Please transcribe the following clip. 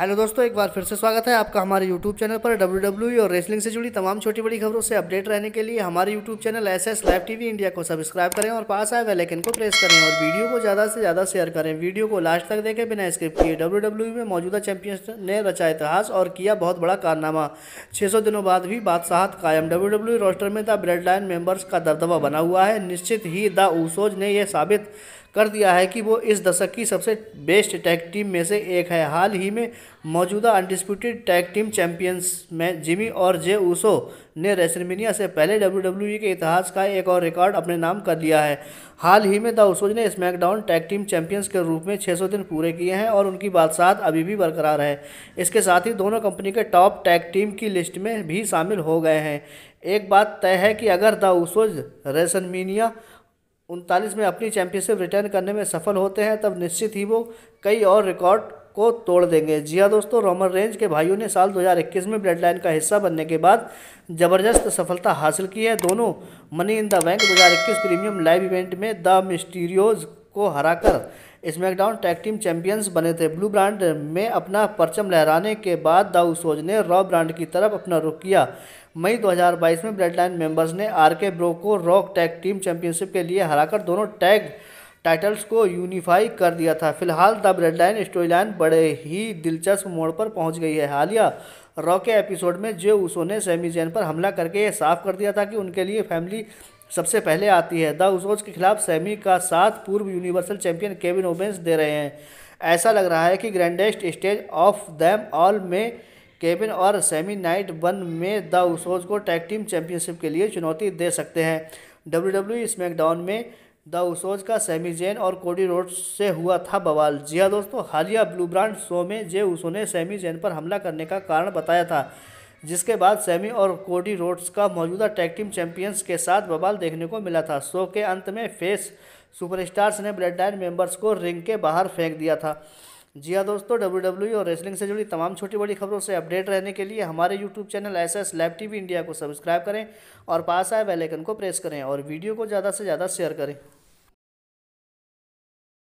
hello दोस्तों एक बार फिर से स्वागत है आपका हमारे यूट्यूब चैनल पर डब्ल्यू e और रेसलिंग से जुड़ी तमाम छोटी बड़ी खबरों से अपडेट रहने के लिए हमारे YouTube channel S S live V India को सब्सक्राइब करें और पास आए वेलाइकन को प्रेस करें और वीडियो को ज़्यादा से ज़्यादा शेयर करें वीडियो को लास्ट तक देखें बिना स्क्रिप्ट किए डब्ल्यू e में मौजूदा चैंपियंस ने रचा इतिहास और किया बहुत बड़ा कारनामा छः दिनों बाद भी बादशाहत कायम डब्ल्यू रोस्टर e में द ब्रेड लाइन मेम्बर्स का दबदबा बना हुआ है निश्चित ही द ऊसोज ने यह साबित कर दिया है कि वो इस दशक की सबसे बेस्ट टैग टीम में से एक है हाल ही में मौजूदा अनडिस्प्यूटेड टैग टीम चैंपियंस में जिमी और जे ऊसो ने रेसलमेनिया से पहले डब्ल्यू e के इतिहास का एक और रिकॉर्ड अपने नाम कर लिया है हाल ही में द उसोज ने स्मैकडाउन टैग टीम चैंपियंस के रूप में 600 दिन पूरे किए हैं और उनकी बादशाह अभी भी बरकरार है इसके साथ ही दोनों कंपनी के टॉप टैग टीम की लिस्ट में भी शामिल हो गए हैं एक बात तय है कि अगर द उसोज रेसलमीनिया उनतालीस में अपनी चैंपियनशिप रिटर्न करने में सफल होते हैं तब निश्चित ही वो कई और रिकॉर्ड को तोड़ देंगे जी हाँ दोस्तों रोमन रेंज के भाइयों ने साल 2021 में ब्लड लाइन का हिस्सा बनने के बाद जबरदस्त सफलता हासिल की है दोनों Money in the Bank 2021 premium live event में द मिस्टीरियोज को हराकर स्मैकडाउन टैग टीम चैंपियंस बने थे ब्लू ब्रांड में अपना परचम लहराने के बाद दाऊ सोज ने रॉ ब्रांड की तरफ अपना रुख किया मई 2022 में लाइन मेंबर्स ने आर के ब्रो को रॉक टैग टीम चैंपियनशिप के लिए हराकर दोनों टैग टाइटल्स को यूनिफाई कर दिया था फिलहाल द ब्रेडलाइन स्टोरी लाइन बड़े ही दिलचस्प मोड़ पर पहुंच गई है हालिया रॉ के एपिसोड में जे उसो ने सेमी जैन पर हमला करके ये साफ कर दिया था कि उनके लिए फैमिली सबसे पहले आती है द उसोज के खिलाफ सेमी का साथ पूर्व यूनिवर्सल चैंपियन केविन ओबेंस दे रहे हैं ऐसा लग रहा है कि grandest stage of them all में केविन और सेमी नाइट वन में द उसोज को टैग टीम चैंपियनशिप के लिए चुनौती दे सकते हैं डब्ल्यू डब्ल्यू स्मैकडाउन में द उसोज का सेमी जेन और कोडी रोड से हुआ था बवाल जी हाँ दोस्तों हालिया ब्लू ब्रांड शो में जे उसो ने सेमी जेन पर हमला करने का कारण बताया था जिसके बाद सेमी और कोडी रोड्स का मौजूदा टैग टीम चैंपियंस के साथ बवाल देखने को मिला था शो के अंत में फेस सुपरस्टार्स ने ब्लड लाइन मेंबर्स को रिंग के बाहर फेंक दिया था जी हाँ दोस्तों डब्ल्यू डब्ल्यू e और रेसलिंग से जुड़ी तमाम छोटी बड़ी खबरों से अपडेट रहने के लिए हमारे YouTube channel S S live T India को सब्सक्राइब करें और पास आए बेलाइकन को प्रेस करें और वीडियो को ज़्यादा से ज़्यादा शेयर करें